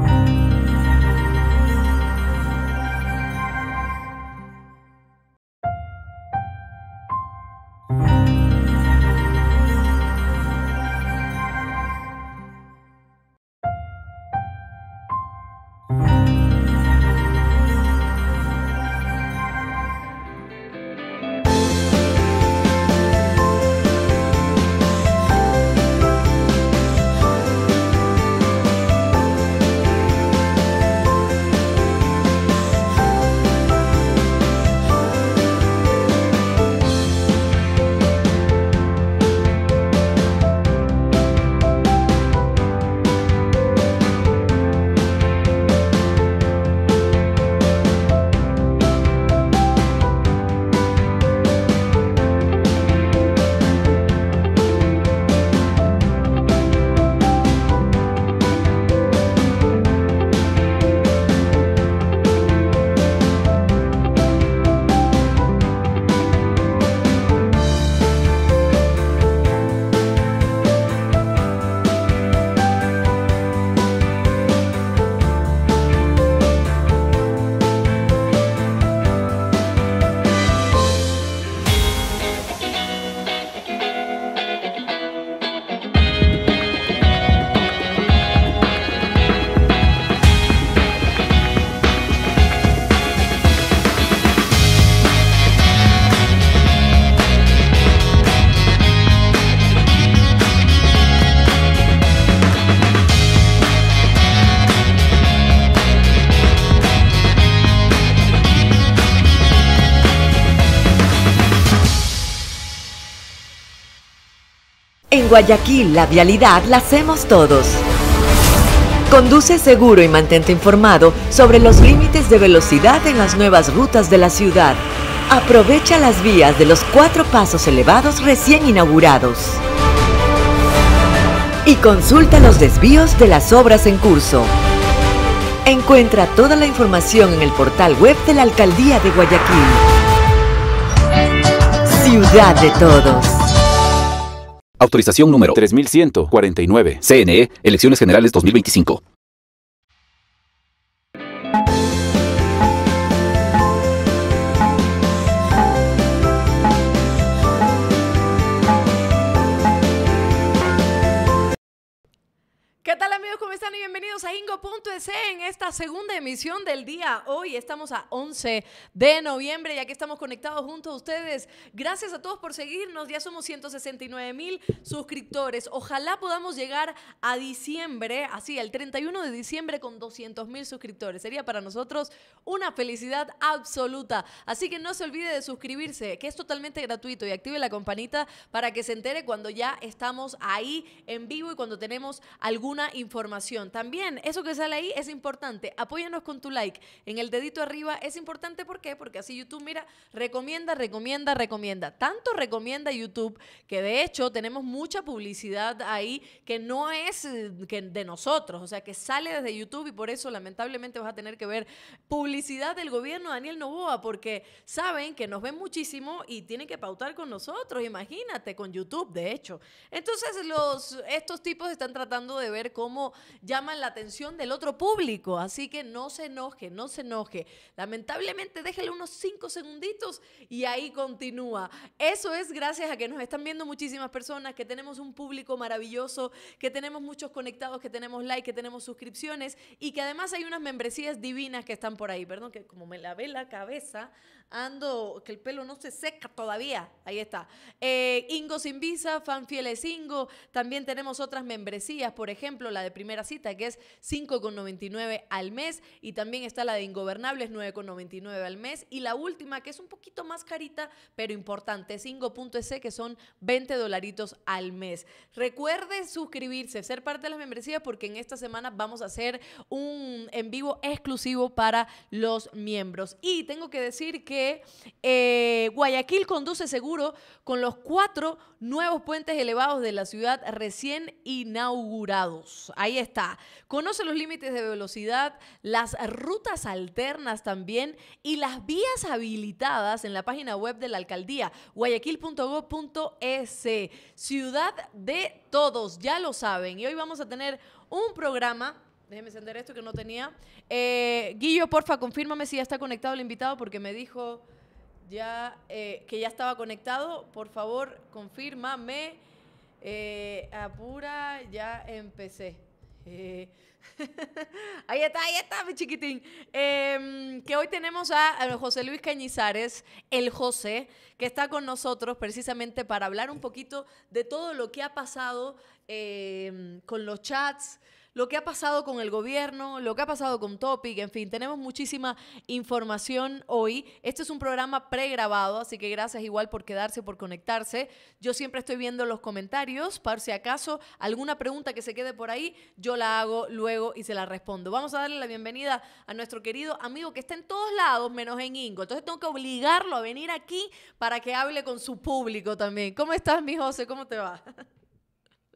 嗯。Guayaquil, la vialidad la hacemos todos. Conduce seguro y mantente informado sobre los límites de velocidad en las nuevas rutas de la ciudad. Aprovecha las vías de los cuatro pasos elevados recién inaugurados. Y consulta los desvíos de las obras en curso. Encuentra toda la información en el portal web de la Alcaldía de Guayaquil. Ciudad de Todos. Autorización número 3149. CNE, e, Elecciones Generales 2025. ¿cómo están? Y bienvenidos a Ingo.es en esta segunda emisión del día. Hoy estamos a 11 de noviembre y aquí estamos conectados junto a ustedes. Gracias a todos por seguirnos. Ya somos 169 mil suscriptores. Ojalá podamos llegar a diciembre, así, el 31 de diciembre con 200 mil suscriptores. Sería para nosotros una felicidad absoluta. Así que no se olvide de suscribirse, que es totalmente gratuito y active la campanita para que se entere cuando ya estamos ahí en vivo y cuando tenemos alguna información también, eso que sale ahí es importante. Apóyanos con tu like en el dedito arriba. Es importante, ¿por qué? Porque así YouTube, mira, recomienda, recomienda, recomienda. Tanto recomienda YouTube que de hecho tenemos mucha publicidad ahí que no es eh, de nosotros, o sea, que sale desde YouTube y por eso lamentablemente vas a tener que ver publicidad del gobierno Daniel Novoa, porque saben que nos ven muchísimo y tienen que pautar con nosotros, imagínate, con YouTube, de hecho. Entonces, los, estos tipos están tratando de ver cómo llaman la atención del otro público. Así que no se enoje, no se enoje. Lamentablemente déjale unos cinco segunditos y ahí continúa. Eso es gracias a que nos están viendo muchísimas personas, que tenemos un público maravilloso, que tenemos muchos conectados, que tenemos like, que tenemos suscripciones y que además hay unas membresías divinas que están por ahí. Perdón, que como me la ve la cabeza, ando, que el pelo no se seca todavía. Ahí está. Eh, Ingo sin visa, fan fieles Ingo. También tenemos otras membresías, por ejemplo, la de primera cita, que es 5,99 al mes. Y también está la de Ingobernables, 9,99 al mes. Y la última, que es un poquito más carita, pero importante, es que son 20 dolaritos al mes. Recuerde suscribirse, ser parte de las membresías, porque en esta semana vamos a hacer un en vivo exclusivo para los miembros. Y tengo que decir que que eh, Guayaquil conduce seguro con los cuatro nuevos puentes elevados de la ciudad recién inaugurados. Ahí está. Conoce los límites de velocidad, las rutas alternas también y las vías habilitadas en la página web de la alcaldía, guayaquil.gov.es. Ciudad de todos, ya lo saben. Y hoy vamos a tener un programa déjeme encender esto que no tenía. Eh, Guillo, porfa, confírmame si ya está conectado el invitado porque me dijo ya eh, que ya estaba conectado. Por favor, confírmame. Eh, apura, ya empecé. ahí está, ahí está, mi chiquitín. Em, que hoy tenemos a, José Luis Cañizares, el José, que está con nosotros precisamente para hablar un poquito de todo lo que ha pasado em, con los chats, lo que ha pasado con el gobierno, lo que ha pasado con Topic, en fin, tenemos muchísima información hoy. Este es un programa pregrabado, así que gracias igual por quedarse, por conectarse. Yo siempre estoy viendo los comentarios, por si acaso alguna pregunta que se quede por ahí, yo la hago luego y se la respondo. Vamos a darle la bienvenida a nuestro querido amigo que está en todos lados menos en Ingo. Entonces tengo que obligarlo a venir aquí para que hable con su público también. ¿Cómo estás, mi José? ¿Cómo te va?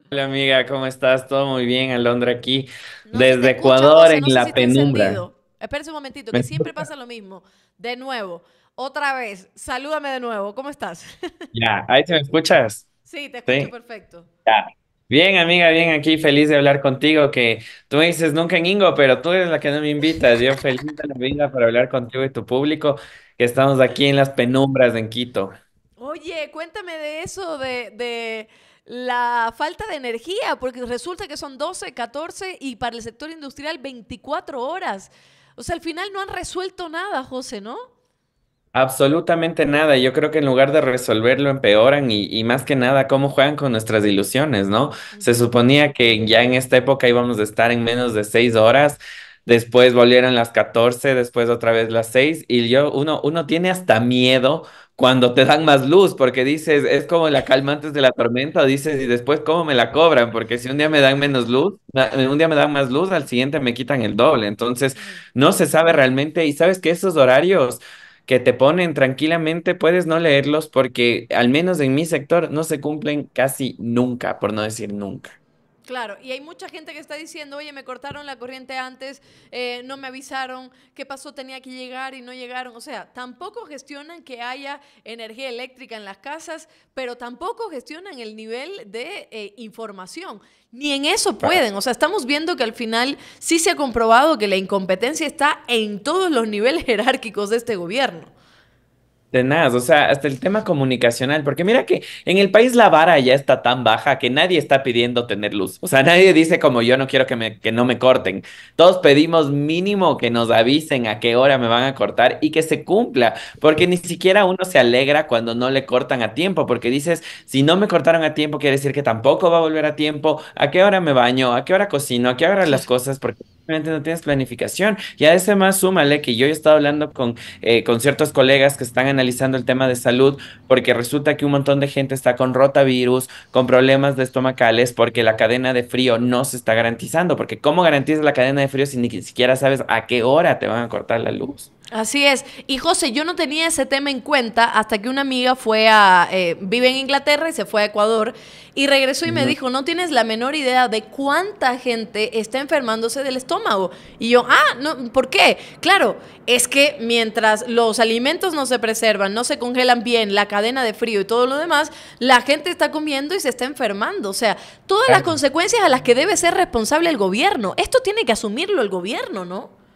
Hola amiga, ¿cómo estás? Todo muy bien, Alondra aquí, desde Ecuador en la penumbra. Espera un momentito, que siempre pasa lo mismo. De nuevo, otra vez, salúdame de nuevo, ¿cómo estás? Ya, ahí te me escuchas. Sí, te escucho perfecto. ya. Bien, amiga, bien aquí, feliz de hablar contigo, que tú me dices nunca en Ingo, pero tú eres la que no me invitas. Yo feliz de la vida para hablar contigo y tu público, que estamos aquí en las penumbras en Quito. Oye, cuéntame de eso, de, la falta de energía, porque resulta que son 12, 14 y para el sector industrial 24 horas. O sea, al final no han resuelto nada, José, ¿no? Absolutamente nada. Yo creo que en lugar de resolverlo empeoran y, más que nada cómo juegan con nuestras ilusiones, ¿no? Se suponía que ya en esta época íbamos a estar en menos de seis horas, después volvieron las 14, después otra vez las seis y yo uno, uno tiene hasta miedo cuando te dan más luz, porque dices, es como la calma antes de la tormenta, dices, y después cómo me la cobran, porque si un día me dan menos luz, un día me dan más luz, al siguiente me quitan el doble. Entonces, no se sabe realmente, y sabes que esos horarios que te ponen tranquilamente, puedes no leerlos porque al menos en mi sector no se cumplen casi nunca, por no decir nunca. Claro, y hay mucha gente que está diciendo, oye, me cortaron la corriente antes, eh, no me avisaron, ¿qué pasó? Tenía que llegar y no llegaron. O sea, tampoco gestionan que haya energía eléctrica en las casas, pero tampoco gestionan el nivel de eh, información. Ni en eso pueden. O sea, estamos viendo que al final sí se ha comprobado que la incompetencia está en todos los niveles jerárquicos de este gobierno. De nada, o sea, hasta el tema comunicacional, porque mira que en el país la vara ya está tan baja que nadie está pidiendo tener luz. O sea, nadie dice como yo no quiero que, me, que no me corten. Todos pedimos mínimo que nos avisen a qué hora me van a cortar y que se cumpla, porque ni siquiera uno se alegra cuando no le cortan a tiempo, porque dices, si no me cortaron a tiempo, quiere decir que tampoco va a volver a tiempo. ¿A qué hora me baño? ¿A qué hora cocino? ¿A qué hora las cosas? Porque no tienes planificación. Y a ese más súmale que yo he estado hablando con, eh, con ciertos colegas que están analizando el tema de salud, porque resulta que un montón de gente está con rotavirus, con problemas de estomacales, porque la cadena de frío no se está garantizando. Porque, ¿cómo garantizas la cadena de frío si ni siquiera sabes a qué hora te van a cortar la luz? Así es. Y José, yo no tenía ese tema en cuenta hasta que una amiga fue a. Eh, vive en Inglaterra y se fue a Ecuador. Y regresó y me dijo: No tienes la menor idea de cuánta gente está enfermándose del estómago. Y yo, ah, no, ¿por qué? Claro, es que mientras los alimentos no se preservan, no se congelan bien, la cadena de frío y todo lo demás, la gente está comiendo y se está enfermando. O sea, todas las consecuencias a las que debe ser responsable el gobierno. Esto tiene que asumirlo el gobierno, ¿no?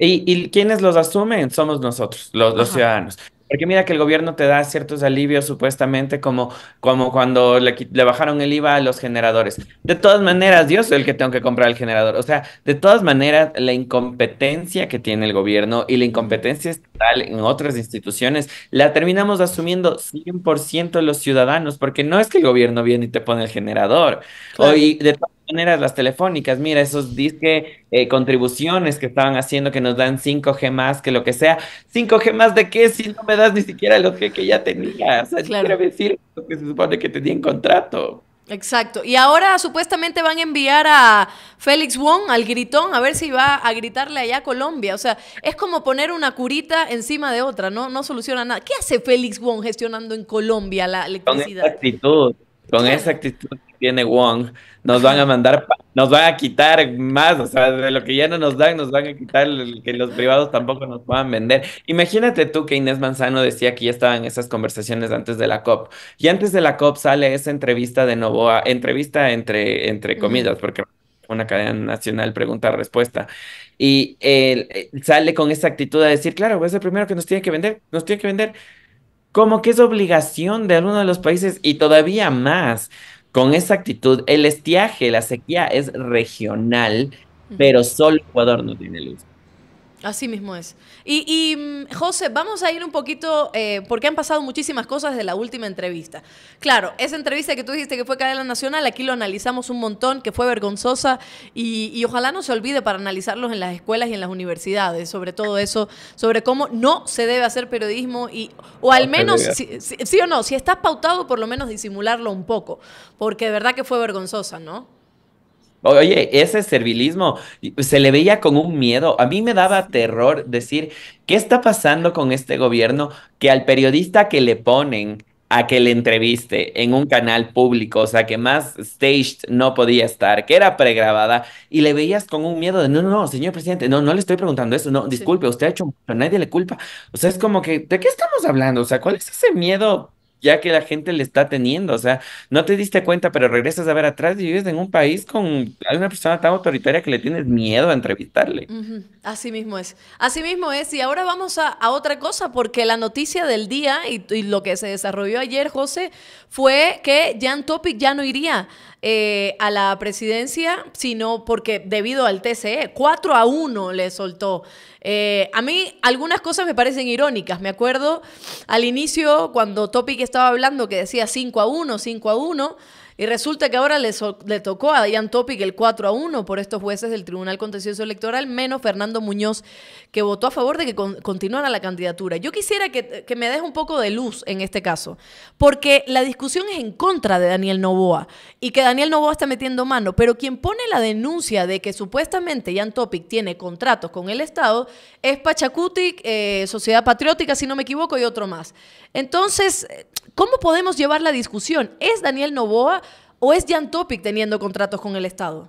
Y, quienes los asumen somos nosotros, los, ciudadanos. Porque mira que el gobierno te da ciertos alivios supuestamente como, como cuando le, bajaron el IVA a los generadores. De todas maneras, yo soy el que tengo que comprar el generador. O sea, de todas maneras, la incompetencia que tiene el gobierno y la incompetencia estatal en otras instituciones la terminamos asumiendo 100% los ciudadanos, porque no es que el gobierno viene y te pone el generador. de todas maneras las telefónicas, mira, esos disque eh, contribuciones que estaban haciendo que nos dan 5G más, que lo que sea. ¿5G más de qué si no me das ni siquiera los G que ya tenía? O sea, claro. quiero decir lo que se supone que tenía en contrato. Exacto. Y ahora supuestamente van a enviar a Félix Wong al gritón a ver si va a gritarle allá a Colombia. O sea, es como poner una curita encima de otra, ¿no? No soluciona nada. ¿Qué hace Félix Wong gestionando en Colombia la electricidad? Con esa actitud, con esa actitud que tiene Wong, nos van a mandar, nos van a quitar más, o sea, de lo que ya no nos dan, nos van a quitar el, que los privados tampoco nos puedan vender. Imagínate tú que Inés Manzano decía que ya estaban esas conversaciones antes de la COP. Y antes de la COP sale esa entrevista de Novoa, entrevista entre, entre comillas, porque una cadena nacional pregunta-respuesta. Y él, eh, sale con esa actitud de decir, claro, es el primero que nos tiene que vender, nos tiene que vender. Como que es obligación de alguno de los países y todavía más con esa actitud, el estiaje, la sequía es regional, pero solo Ecuador no tiene luz. Así mismo es. Y, mm, José, vamos a ir un poquito, eh, porque han pasado muchísimas cosas de la última entrevista. Claro, esa entrevista que tú dijiste que fue cadena nacional, aquí lo analizamos un montón, que fue vergonzosa y, ojalá no se olvide para analizarlos en las escuelas y en las universidades, sobre todo eso, sobre cómo no se debe hacer periodismo y, o al menos, sí o no, si estás pautado, por lo menos disimularlo un poco, porque de verdad que fue vergonzosa, ¿no? Oye, ese servilismo se le veía con un miedo. A mí me daba terror decir, ¿qué está pasando con este gobierno que al periodista que le ponen a que le entreviste en un canal público, o sea, que más staged no podía estar, que era pregrabada, y le veías con un miedo de, no, no, señor presidente, no, no le estoy preguntando eso, no, disculpe, usted ha hecho mucho, nadie le culpa. O sea, es como que, ¿de qué estamos hablando? O sea, ¿cuál es ese miedo ya que la gente le está teniendo. O sea, no te diste cuenta, pero regresas a ver atrás y vives en un país con hay una persona tan autoritaria que le tienes miedo a entrevistarle. Así mismo es. Así mismo es. Y ahora vamos a, otra cosa, porque la noticia del día y, y, lo que se desarrolló ayer, José, fue que Jan Topic ya no iría eh, a la presidencia, sino porque debido al TCE, 4 a 1 le soltó. Eh, a mí algunas cosas me parecen irónicas. Me acuerdo al inicio cuando Topic estaba hablando que decía 5 a 1, 5 a 1. Y resulta que ahora le, tocó a Ian Topic el 4 a 1 por estos jueces del Tribunal Contencioso Electoral, menos Fernando Muñoz, que votó a favor de que continuara la candidatura. Yo quisiera que, me deje un poco de luz en este caso, porque la discusión es en contra de Daniel Novoa y que Daniel Novoa está metiendo mano, pero quien pone la denuncia de que supuestamente Jan Topic tiene contratos con el Estado es Pachacuti, eh, Sociedad Patriótica, si no me equivoco, y otro más. Entonces, ¿cómo podemos llevar la discusión? ¿Es Daniel Novoa ¿O es Topic teniendo contratos con el Estado?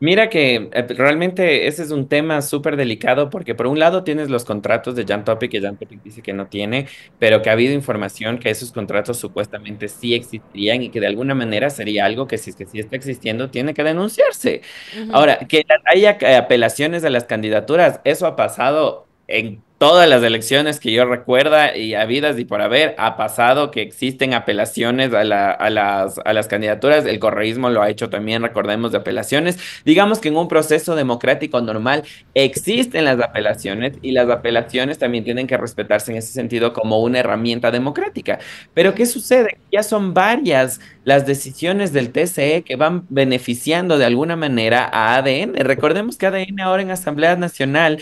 Mira que eh, realmente ese es un tema súper delicado porque por un lado tienes los contratos de Jan Topic que Jan Topic dice que no tiene, pero que ha habido información que esos contratos supuestamente sí existirían y que de alguna manera sería algo que si es que sí está existiendo tiene que denunciarse. Ahora, que haya apelaciones a las candidaturas, eso ha pasado en todas las elecciones que yo recuerda y habidas y por haber, ha pasado que existen apelaciones a, las, a las candidaturas. El correísmo lo ha hecho también, recordemos, de apelaciones. Digamos que en un proceso democrático normal existen las apelaciones y las apelaciones también tienen que respetarse en ese sentido como una herramienta democrática. Pero ¿qué sucede? Ya son varias las decisiones del TCE que van beneficiando de alguna manera a ADN. Recordemos que ADN ahora en Asamblea Nacional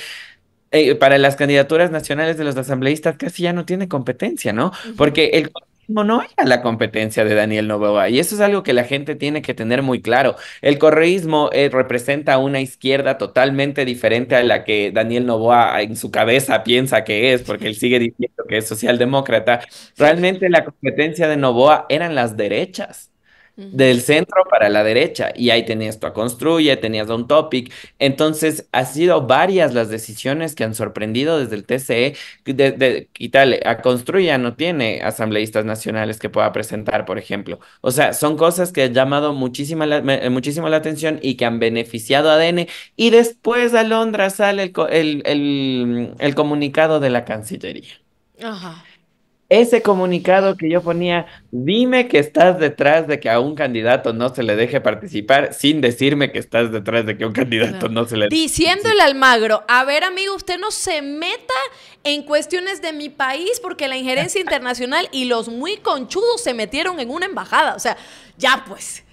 eh, para las candidaturas nacionales de los asambleístas casi ya no tiene competencia, ¿no? Porque el correísmo no era la competencia de Daniel Novoa y eso es algo que la gente tiene que tener muy claro. El correísmo eh, representa una izquierda totalmente diferente a la que Daniel Novoa en su cabeza piensa que es, porque él sigue diciendo que es socialdemócrata. Realmente la competencia de Novoa eran las derechas del centro para la derecha. Y ahí tenías tu a Construye, tenías Un Topic. Entonces, ha sido varias las decisiones que han sorprendido desde el TCE. De, de, a Construya no tiene asambleístas nacionales que pueda presentar, por ejemplo. O sea, son cosas que han llamado muchísima la, eh, muchísimo la atención y que han beneficiado a ADN. Y después a Londra sale el, el comunicado de la Cancillería. Ajá ese comunicado que yo ponía, dime que estás detrás de que a un candidato no se le deje participar sin decirme que estás detrás de que a un candidato no, se le deje. Diciéndole al magro, a ver amigo, usted no se meta en cuestiones de mi país porque la injerencia internacional y los muy conchudos se metieron en una embajada. O sea, ya pues.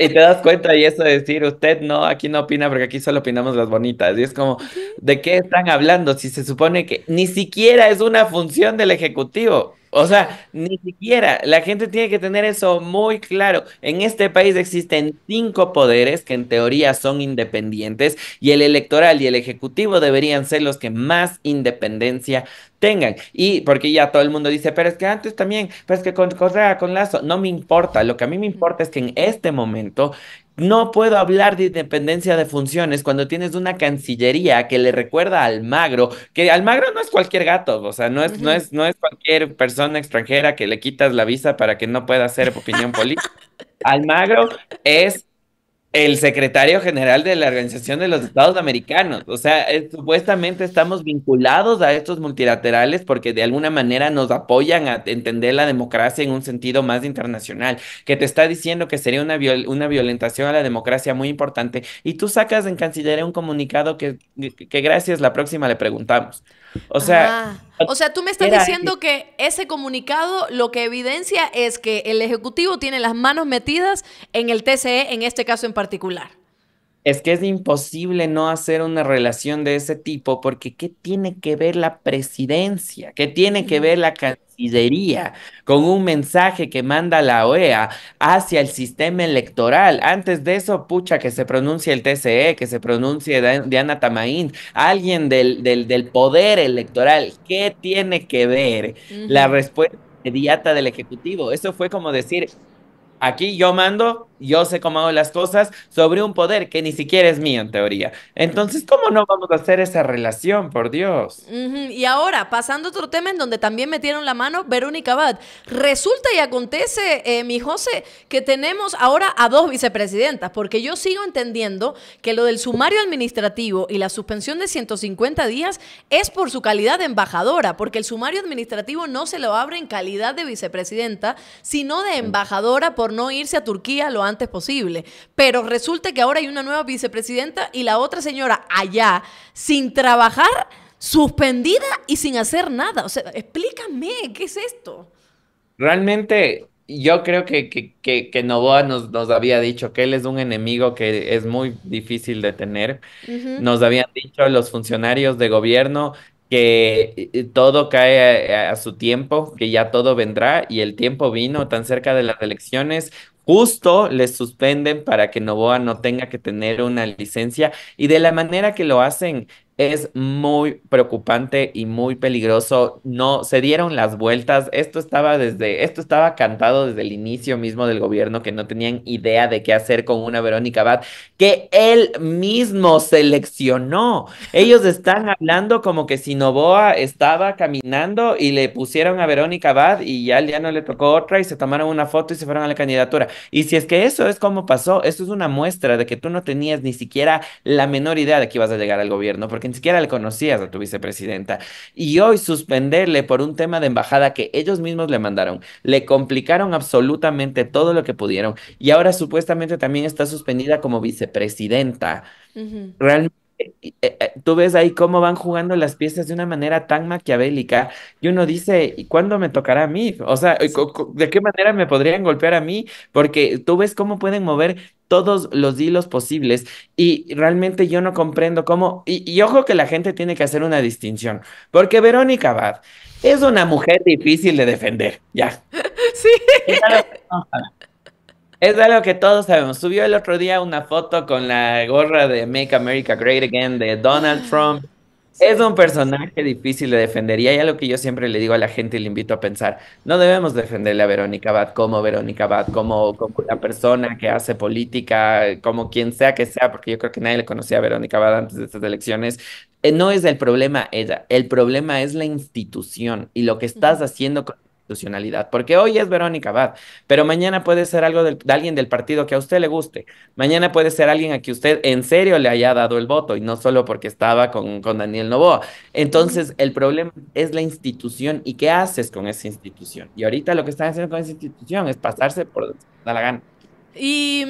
Y te das cuenta y eso de decir, usted no, aquí no opina porque aquí solo opinamos las bonitas. Y es como, ¿de qué están hablando si se supone que ni siquiera es una función del Ejecutivo? O sea, ni siquiera la gente tiene que tener eso muy claro. En este país existen cinco poderes que en teoría son independientes y el electoral y el ejecutivo deberían ser los que más independencia tengan. Y porque ya todo el mundo dice, pero es que antes también, pero es que con Correa, con Lazo, no me importa. Lo que a mí me importa es que en este momento no puedo hablar de independencia de funciones cuando tienes una cancillería que le recuerda al Almagro, que Almagro no es cualquier gato, o sea, no es, no es, no es cualquier persona extranjera que le quitas la visa para que no pueda hacer opinión política. Almagro es el secretario general de la Organización de los Estados Americanos. O sea, eh, supuestamente estamos vinculados a estos multilaterales porque de alguna manera nos apoyan a entender la democracia en un sentido más internacional, que te está diciendo que sería una, una violentación a la democracia muy importante. Y tú sacas en Cancillería un comunicado que, que gracias, la próxima le preguntamos. O sea, o sea, tú me estás diciendo que ese comunicado lo que evidencia es que el Ejecutivo tiene las manos metidas en el TCE, en este caso en particular. Es que es imposible no hacer una relación de ese tipo porque ¿qué tiene que ver la presidencia? ¿Qué tiene que ver la Cancillería con un mensaje que manda la OEA hacia el sistema electoral? Antes de eso, pucha, que se pronuncie el TCE, que se pronuncie Diana Tamaín, alguien del, del, del poder electoral. ¿Qué tiene que ver la respuesta inmediata del Ejecutivo? Eso fue como decir, aquí yo mando, yo sé cómo hago las cosas sobre un poder que ni siquiera es mío en teoría. Entonces, ¿cómo no vamos a hacer esa relación, por Dios? Y ahora, pasando a otro tema en donde también metieron la mano Verónica Abad. Resulta y acontece, eh, mi José, que tenemos ahora a dos vicepresidentas, porque yo sigo entendiendo que lo del sumario administrativo y la suspensión de 150 días es por su calidad de embajadora, porque el sumario administrativo no se lo abre en calidad de vicepresidenta, sino de embajadora por no irse a Turquía lo antes posible. Pero resulta que ahora hay una nueva vicepresidenta y la otra señora allá, sin trabajar, suspendida y sin hacer nada. O sea, explícame, ¿qué es esto? Realmente yo creo que, que, Novoa nos, nos, había dicho que él es un enemigo que es muy difícil de tener. Nos habían dicho los funcionarios de gobierno que eh, todo cae a, su tiempo, que ya todo vendrá y el tiempo vino tan cerca de las elecciones justo les suspenden para que Novoa no tenga que tener una licencia y de la manera que lo hacen es muy preocupante y muy peligroso. No se dieron las vueltas. Esto estaba desde, esto estaba cantado desde el inicio mismo del gobierno que no tenían idea de qué hacer con una Verónica Bad que él mismo seleccionó. Ellos están hablando como que Sinoboa estaba caminando y le pusieron a Verónica Bad y ya, ya no le tocó otra y se tomaron una foto y se fueron a la candidatura. Y si es que eso es como pasó, eso es una muestra de que tú no tenías ni siquiera la menor idea de que ibas a llegar al gobierno, porque ni siquiera le conocías a tu vicepresidenta. Y hoy suspenderle por un tema de embajada que ellos mismos le mandaron, le complicaron absolutamente todo lo que pudieron. Y ahora supuestamente también está suspendida como vicepresidenta. Realmente eh, eh, tú ves ahí cómo van jugando las piezas de una manera tan maquiavélica y uno dice, ¿y cuándo me tocará a mí? O sea, ¿de qué manera me podrían golpear a mí? Porque tú ves cómo pueden mover todos los hilos posibles y realmente yo no comprendo cómo, y, ojo que la gente tiene que hacer una distinción, porque Verónica Bad es una mujer difícil de defender, ya. Sí. Es algo que todos sabemos. Subió el otro día una foto con la gorra de Make America Great Again de Donald ah, Trump. Es un personaje difícil de defender y hay algo que yo siempre le digo a la gente y le invito a pensar, no debemos defenderle a Verónica Bad, como Verónica Bad, como, la persona que hace política, como quien sea que sea, porque yo creo que nadie le conocía a Verónica Bad antes de estas elecciones. Eh, no es el problema ella, el problema es la institución y lo que estás haciendo con porque hoy es Verónica Abad, pero mañana puede ser algo de alguien del partido que a usted le guste, mañana puede ser alguien a quien usted en serio le haya dado el voto y no solo porque estaba con, Daniel Novoa. Entonces, el problema es la institución y qué haces con esa institución. Y ahorita lo que están haciendo con esa institución es pasarse por la gana. Y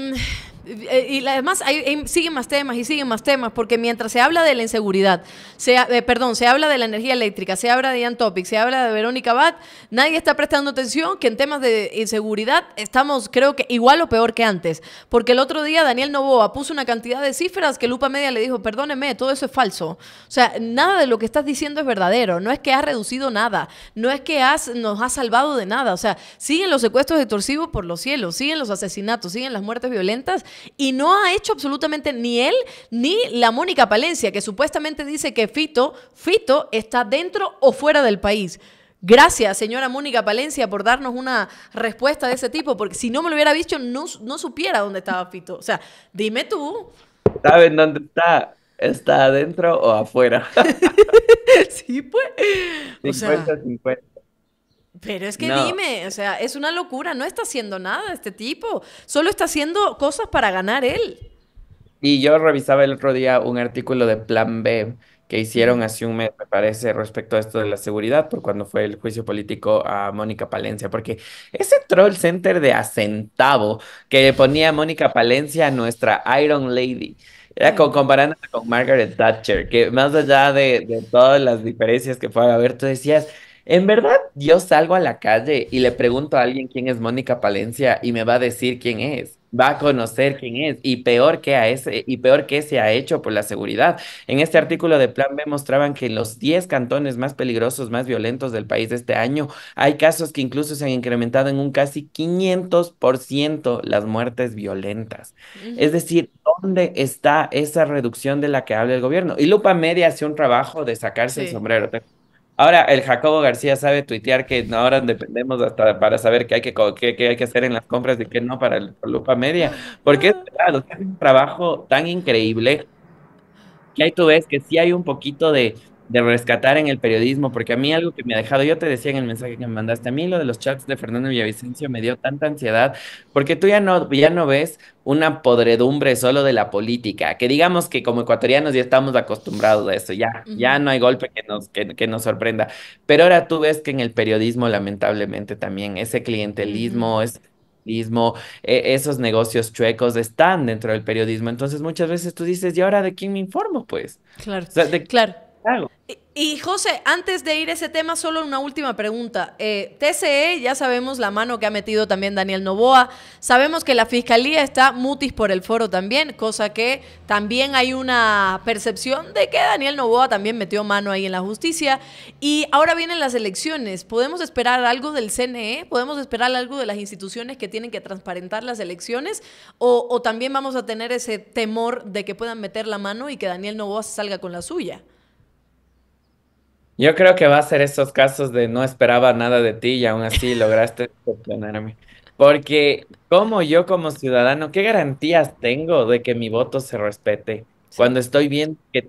eh, y además siguen más temas y siguen más temas, porque mientras se habla de la inseguridad, eh, perdón, se habla de la energía eléctrica, se habla de Ian Topic, se habla de Verónica Bat, nadie está prestando atención que en temas de inseguridad estamos, creo que igual o peor que antes. Porque el otro día Daniel Novoa puso una cantidad de cifras que Lupa Media le dijo, perdóneme, todo eso es falso. O sea, nada de lo que estás diciendo es verdadero, no es que has reducido nada, no es que has, nos has salvado de nada. O sea, siguen los secuestros extorsivos por los cielos, siguen los asesinatos, siguen las muertes violentas y no ha hecho absolutamente ni él ni la Mónica Palencia, que supuestamente dice que Fito, Fito está dentro o fuera del país. Gracias, señora Mónica Palencia, por darnos una respuesta de ese tipo, porque si no me lo hubiera visto, no, supiera dónde estaba Fito. O sea, dime tú. ¿Saben dónde está? ¿Está adentro o afuera? sí, pues. 50-50. Pero es que dime, o sea, es una locura, no está haciendo nada este tipo, solo está haciendo cosas para ganar él. Y yo revisaba el otro día un artículo de Plan B que hicieron hace un mes, me parece, respecto a esto de la seguridad, por cuando fue el juicio político a Mónica Palencia, porque ese troll center de acentavo que ponía Mónica Palencia, nuestra Iron Lady, era comparándola con Margaret Thatcher, que más allá de, todas las diferencias que pueda haber, tú decías, en verdad, yo salgo a la calle y le pregunto a alguien quién es Mónica Palencia y me va a decir quién es. Va a conocer quién es y peor que a ese y peor que se ha hecho por la seguridad. En este artículo de Plan B mostraban que en los 10 cantones más peligrosos, más violentos del país de este año, hay casos que incluso se han incrementado en un casi 500% las muertes violentas. Es decir, ¿dónde está esa reducción de la que habla el gobierno? Y Lupa Media hace un trabajo de sacarse el sombrero. Ahora el Jacobo García sabe tuitear que ahora dependemos hasta para saber qué hay que, hay que hacer en las compras y qué no para el Lupa Media. Porque es es un trabajo tan increíble que ahí tú ves que sí hay un poquito de, de rescatar en el periodismo, porque a mí algo que me ha dejado, yo te decía en el mensaje que me mandaste, a mí lo de los chats de Fernando Villavicencio me dio tanta ansiedad, porque tú ya no, ya no ves una podredumbre solo de la política, que digamos que como ecuatorianos ya estamos acostumbrados a eso, ya, ya no hay golpe que nos, que, nos sorprenda, pero ahora tú ves que en el periodismo lamentablemente también ese clientelismo, uh esos negocios chuecos están dentro del periodismo. Entonces muchas veces tú dices, ¿y ahora de quién me informo? Pues. Claro, claro. Y, José, antes de ir a ese tema, solo una última pregunta. Eh, TCE, ya sabemos la mano que ha metido también Daniel Novoa. Sabemos que la fiscalía está mutis por el foro también, cosa que también hay una percepción de que Daniel Novoa también metió mano ahí en la justicia. Y ahora vienen las elecciones. ¿Podemos esperar algo del CNE? ¿Podemos esperar algo de las instituciones que tienen que transparentar las elecciones? ¿O, también vamos a tener ese temor de que puedan meter la mano y que Daniel Novoa salga con la suya? Yo creo que va a ser esos casos de no esperaba nada de ti y aún así lograste decepcionarme. Porque como yo como ciudadano, ¿qué garantías tengo de que mi voto se respete? Cuando estoy viendo que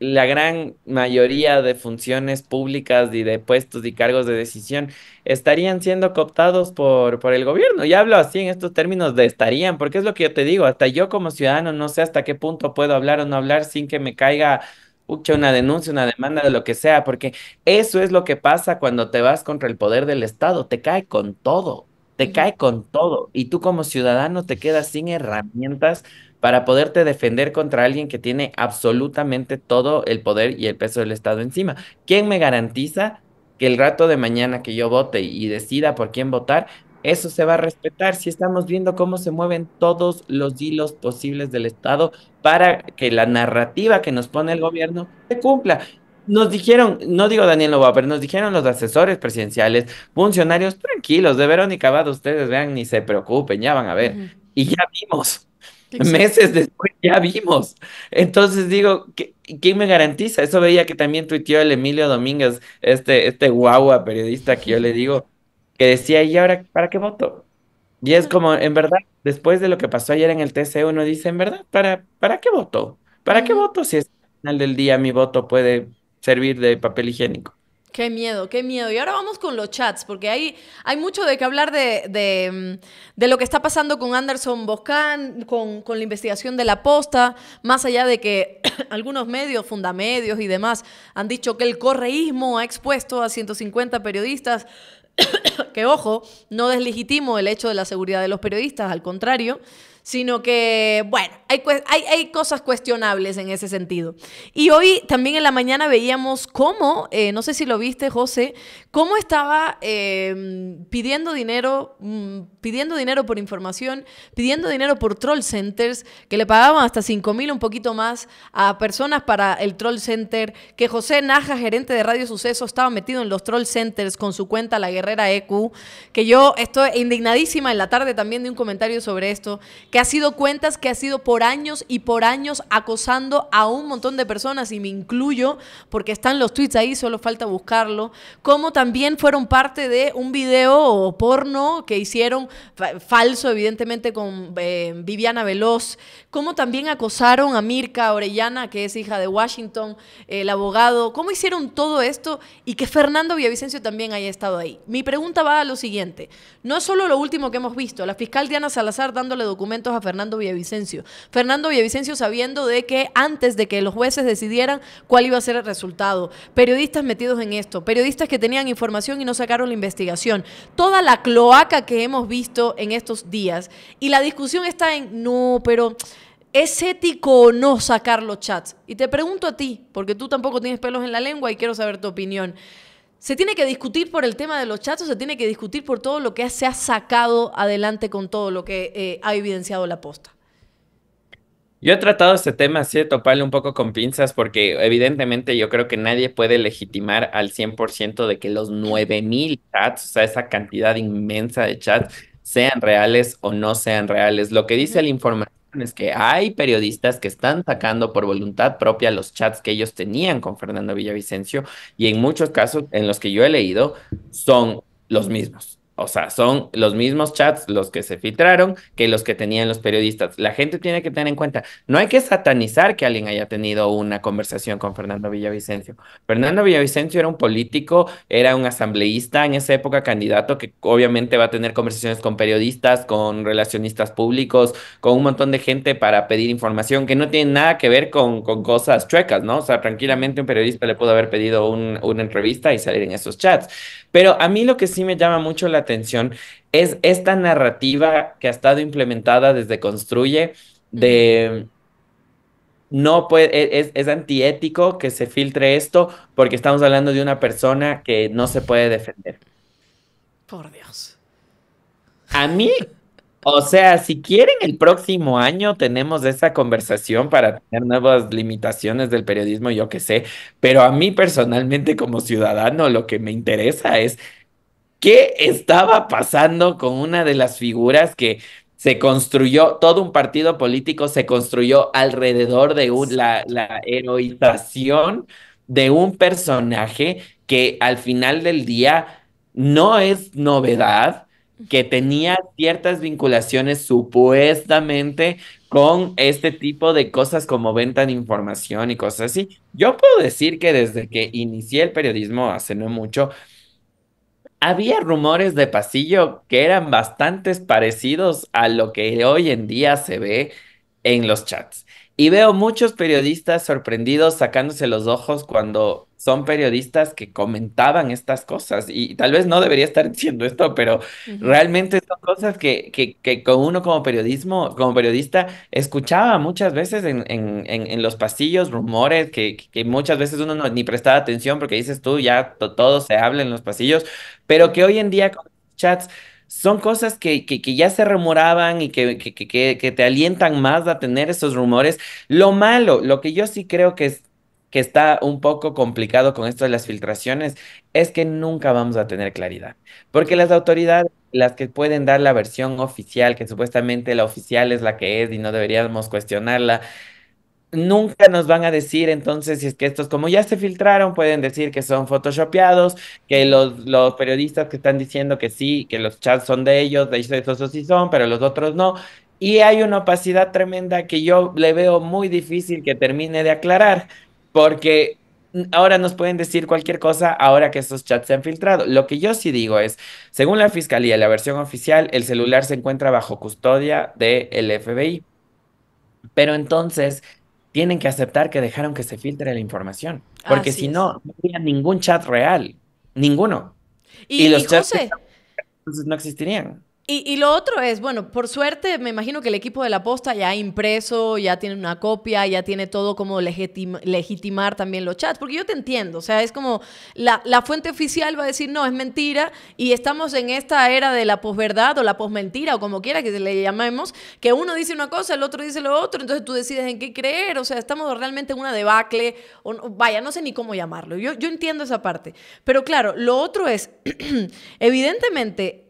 la gran mayoría de funciones públicas y de puestos y cargos de decisión estarían siendo cooptados por, por el gobierno. Y hablo así en estos términos de estarían, porque es lo que yo te digo, hasta yo como ciudadano no sé hasta qué punto puedo hablar o no hablar sin que me caiga una denuncia, una demanda de lo que sea, porque eso es lo que pasa cuando te vas contra el poder del Estado, te cae con todo, te cae con todo, y tú como ciudadano te quedas sin herramientas para poderte defender contra alguien que tiene absolutamente todo el poder y el peso del Estado encima. ¿Quién me garantiza que el rato de mañana que yo vote y decida por quién votar, eso se va a respetar si estamos viendo cómo se mueven todos los hilos posibles del Estado para que la narrativa que nos pone el gobierno se cumpla. Nos dijeron, no digo Daniel Lobo, pero nos dijeron los asesores presidenciales, funcionarios, tranquilos, de Verónica Vado, ustedes vean, ni se preocupen, ya van a ver. Y ya vimos, meses después ya vimos. Entonces digo, ¿quién me garantiza? Eso veía que también tuiteó el Emilio Domínguez, este, este guagua periodista que yo le digo, que decía, ¿y ahora para qué voto? Y es como, en verdad, después de lo que pasó ayer en el tc uno dice, en verdad, ¿para, para qué voto? ¿Para qué voto si al final del día mi voto puede servir de papel higiénico? Qué miedo, qué miedo. Y ahora vamos con los chats, porque hay, hay mucho de qué hablar de, mm, lo que está pasando con Anderson Boscan, con, con la investigación de la posta, más allá de que algunos medios, fundamedios y demás, han dicho que el correísmo ha expuesto a 150 periodistas que ojo, no deslegitimo el hecho de la seguridad de los periodistas, al contrario, sino que, bueno, hay, hay, hay cosas cuestionables en ese sentido. Y hoy también en la mañana veíamos cómo, eh, no sé si lo viste, José, cómo estaba eh, pidiendo dinero. Mm, pidiendo dinero por información, pidiendo dinero por troll centers, que le pagaban hasta 5 mil, un poquito más, a personas para el troll center, que José Naja, gerente de Radio Suceso, estaba metido en los troll centers con su cuenta La Guerrera EQ, que yo estoy indignadísima en la tarde también de un comentario sobre esto, que ha sido cuentas que ha sido por años y por años acosando a un montón de personas, y me incluyo, porque están los tweets ahí, solo falta buscarlo, como también fueron parte de un video porno que hicieron falso evidentemente con eh, Viviana Veloz, cómo también acosaron a Mirka Orellana, que es hija de Washington, el abogado, cómo hicieron todo esto y que Fernando Villavicencio también haya estado ahí. Mi pregunta va a lo siguiente, no es solo lo último que hemos visto, la fiscal Diana Salazar dándole documentos a Fernando Villavicencio, Fernando Villavicencio sabiendo de que antes de que los jueces decidieran cuál iba a ser el resultado, periodistas metidos en esto, periodistas que tenían información y no sacaron la investigación, toda la cloaca que hemos visto, en estos días. Y la discusión está en, no, pero ¿es ético o no sacar los chats? Y te pregunto a ti, porque tú tampoco tienes pelos en la lengua y quiero saber tu opinión. ¿Se tiene que discutir por el tema de los chats o se tiene que discutir por todo lo que se ha sacado adelante con todo lo que eh, ha evidenciado la posta? Yo he tratado este tema así de toparle un poco con pinzas porque evidentemente yo creo que nadie puede legitimar al 100% de que los 9000 chats, o sea, esa cantidad inmensa de chats, sean reales o no sean reales. Lo que dice la información es que hay periodistas que están sacando por voluntad propia los chats que ellos tenían con Fernando Villavicencio y en muchos casos en los que yo he leído son los mismos. O sea, son los mismos chats los que se filtraron que los que tenían los periodistas. La gente tiene que tener en cuenta, no hay que satanizar que alguien haya tenido una conversación con Fernando Villavicencio. Fernando Villavicencio era un político, era un asambleísta en esa época, candidato que obviamente va a tener conversaciones con periodistas, con relacionistas públicos, con un montón de gente para pedir información que no tiene nada que ver con, cosas chuecas, ¿no? O sea, tranquilamente un periodista le pudo haber pedido una entrevista y salir en esos chats. Pero a mí lo que sí me llama mucho la atención es esta narrativa que ha estado implementada desde Construye de no puede, e, es, antiético que se filtre esto porque estamos hablando de una persona que no se puede defender. Por Dios. A mí, o sea, si quieren el próximo año tenemos esa conversación para tener nuevas limitaciones del periodismo, yo qué sé, pero a mí personalmente como ciudadano lo que me interesa es ¿Qué estaba pasando con una de las figuras que se construyó, todo un partido político se construyó alrededor de la heroización de un personaje que al final del día no es novedad, que tenía ciertas vinculaciones supuestamente con este tipo de cosas como venta de información y cosas así. Yo puedo decir que desde que inicié el periodismo hace no mucho, había rumores de pasillo que eran bastantes parecidos a lo que hoy en día se ve en los chats. Y veo muchos periodistas sorprendidos sacándose los ojos cuando son periodistas que comentaban estas cosas. Y tal vez no debería estar diciendo esto, pero realmente son cosas que, que, que, con uno como periodismo, como periodista, escuchaba muchas veces en, en, en, los pasillos, rumores que, que, muchas veces uno ni prestaba atención porque dices tú, ya todo se habla en los pasillos, pero que hoy en día con chats son cosas que, que, ya se rumoraban y que, que, te alientan más a tener esos rumores. Lo malo, lo que yo sí creo que, es, que está un poco complicado con esto de las filtraciones, es que nunca vamos a tener claridad, porque las autoridades las que pueden dar la versión oficial, que supuestamente la oficial es la que es y no deberíamos cuestionarla, nunca nos van a decir entonces si es que estos, como ya se filtraron, pueden decir que son photoshopeados, que los, los periodistas que están diciendo que sí, que los chats son de ellos, de esos sí son, pero los otros no. Y hay una opacidad tremenda que yo le veo muy difícil que termine de aclarar, porque ahora nos pueden decir cualquier cosa ahora que esos chats se han filtrado. Lo que yo sí digo es, según la fiscalía, la versión oficial, el celular se encuentra bajo custodia del FBI. Pero entonces, tienen que aceptar que dejaron que se filtre la información, porque si no, no habría ningún chat real, ninguno. Y, los chats entonces no existirían. Y, lo otro es, bueno, por suerte me imagino que el equipo de la posta ya ha impreso, ya tiene una copia, ya tiene todo como legitimar también los chats, porque yo te entiendo, o sea, es como la, fuente oficial va a decir, no, es mentira, y estamos en esta era de la posverdad o la posmentira o como quiera que le llamemos, que uno dice una cosa, el otro dice lo otro, entonces tú decides en qué creer, o sea, estamos realmente en una debacle, o, vaya, no sé ni cómo llamarlo, yo, yo entiendo esa parte, pero claro, lo otro es, evidentemente,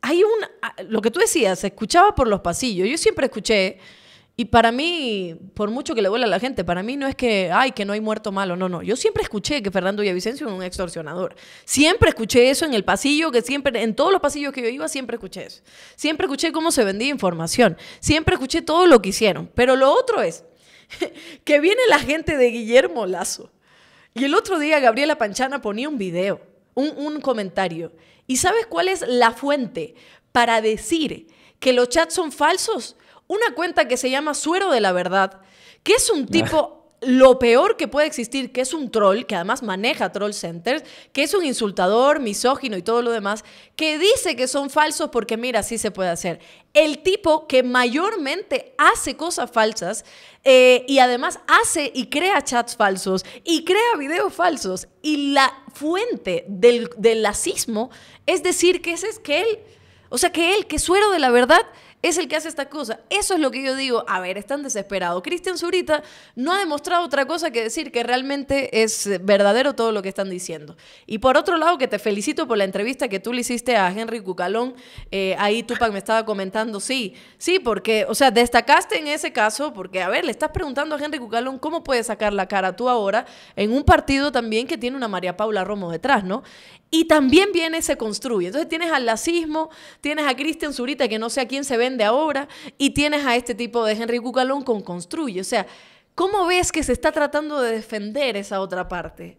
hay un, ah, lo que tú decías, se escuchaba por los pasillos. Yo siempre escuché, y para mí, por mucho que le duele a la gente, para mí no es que, ay, que no hay muerto malo, no, no. Yo siempre escuché que Fernando Villavicencio era un extorsionador. Siempre escuché eso en el pasillo, que siempre, en todos los pasillos que yo iba, siempre escuché eso. Siempre escuché cómo se vendía información. Siempre escuché todo lo que hicieron. Pero lo otro es que viene la gente de Guillermo Lazo. Y el otro día Gabriela Panchana ponía un video, un, un comentario. ¿Y sabes cuál es la fuente para decir que los chats son falsos? Una cuenta que se llama Suero de la Verdad, que es un tipo... lo peor que puede existir, que es un troll, que además maneja troll centers, que es un insultador, misógino y todo lo demás, que dice que son falsos porque mira, sí se puede hacer. El tipo que mayormente hace cosas falsas eh, y además hace y crea chats falsos y crea videos falsos y la fuente del, del lacismo es decir que ese es que él, o sea, que él, que suero de la verdad, es el que hace esta cosa. Eso es lo que yo digo. A ver, están desesperados. Cristian Zurita no ha demostrado otra cosa que decir que realmente es verdadero todo lo que están diciendo. Y por otro lado, que te felicito por la entrevista que tú le hiciste a Henry Cucalón. Eh, ahí Tupac me estaba comentando, sí, sí, porque, o sea, destacaste en ese caso, porque, a ver, le estás preguntando a Henry Cucalón cómo puede sacar la cara tú ahora en un partido también que tiene una María Paula Romo detrás, ¿no? Y también viene se construye. Entonces tienes al lacismo, tienes a Cristian Zurita, que no sé a quién se vende ahora, y tienes a este tipo de Henry Cucalón con construye. O sea, ¿cómo ves que se está tratando de defender esa otra parte?